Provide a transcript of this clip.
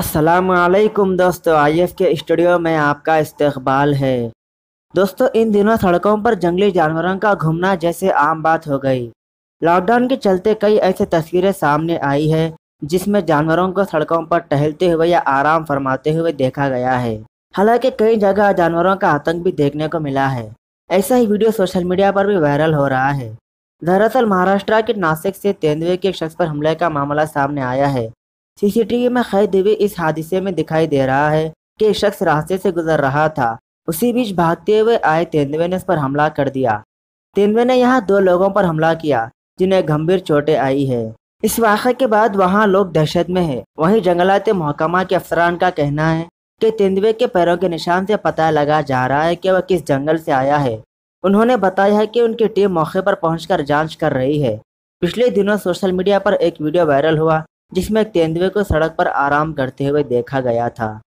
असलकुम दोस्तों I F के स्टूडियो में आपका इस्तबाल है दोस्तों इन दिनों सड़कों पर जंगली जानवरों का घूमना जैसे आम बात हो गई लॉकडाउन के चलते कई ऐसे तस्वीरें सामने आई है जिसमें जानवरों को सड़कों पर टहलते हुए या आराम फरमाते हुए देखा गया है हालांकि कई जगह जानवरों का आतंक भी देखने को मिला है ऐसा ही वीडियो सोशल मीडिया पर भी वायरल हो रहा है दरअसल महाराष्ट्र के नासिक से तेंदुए के शख्स पर हमले का मामला सामने आया है सीसीटीवी में कैद हुए इस हादसे में दिखाई दे रहा है कि शख्स रास्ते से गुजर रहा था उसी बीच भागते हुए आए तेंदुए ने उस पर हमला कर दिया तेंदुए ने यहाँ दो लोगों पर हमला किया जिन्हें गंभीर चोटें आई है इस वाक़े के बाद वहाँ लोग दहशत में है वहीं जंगलात महकमा के अफसरान का कहना है कि तेंदुए के पैरों के निशान से पता लगा जा रहा है कि वह किस जंगल से आया है उन्होंने बताया है कि उनकी टीम मौके पर पहुंचकर जांच कर रही है पिछले दिनों सोशल मीडिया पर एक वीडियो वायरल हुआ जिसमें तेंदुए को सड़क पर आराम करते हुए देखा गया था।